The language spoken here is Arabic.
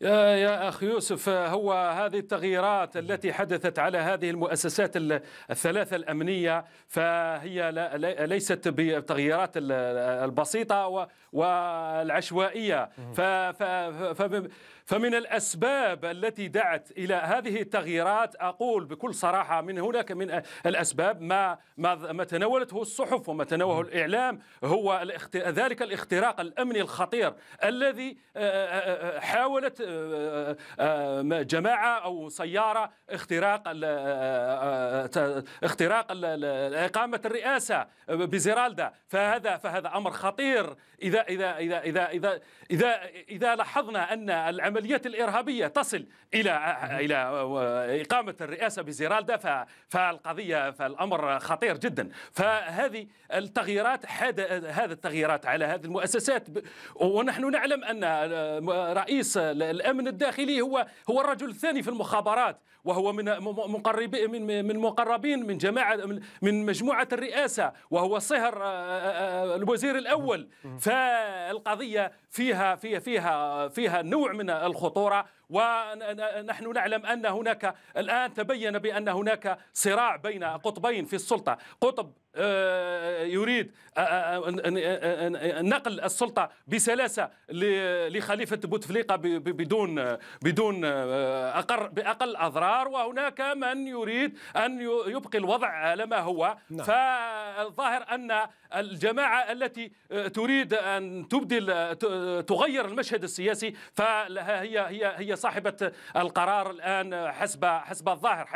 يا أخ يوسف هو هذه التغييرات التي حدثت على هذه المؤسسات الثلاثة الأمنية فهي ليست بالتغييرات البسيطة والعشوائية فمن الأسباب التي دعت إلى هذه التغييرات أقول بكل صراحة من هناك من الأسباب ما ما تناولته الصحف وما تناوله الإعلام هو ذلك الاختراق الأمني الخطير الذي آه، آه، آه، حاولت آه، آه، آه، جماعه او سياره اختراق اختراق اقامه الرئاسه بزيرالدا فهذا فهذا امر خطير اذا اذا اذا اذا اذا اذا, إذا لاحظنا ان العمليات الارهابيه تصل الى الى اقامه الرئاسه بزيرالدا فالقضيه فالامر خطير جدا فهذه التغييرات هذا التغييرات على هذه المؤسسات ونحن نعلم ان رئيس الامن الداخلي هو هو الرجل الثاني في المخابرات وهو من مقرب من من مقربين من جماعه من مجموعه الرئاسه وهو صهر آه، آه، آه، الوزير الاول فالقضيه فيها فيها فيها فيها نوع من الخطوره ونحن نعلم ان هناك الان تبين بان هناك صراع بين قطبين في السلطه قطب يريد نقل السلطه بسلاسه لخليفه بوتفليقه بدون بدون آه، اقر باقل اضرار وهناك من يريد ان يبقي الوضع على ما هو نعم. فالظاهر ان الجماعه التي آه، تريد ان تبدل تغير المشهد السياسي فهي هي هي صاحبه القرار الان حسب حسب الظاهر حسب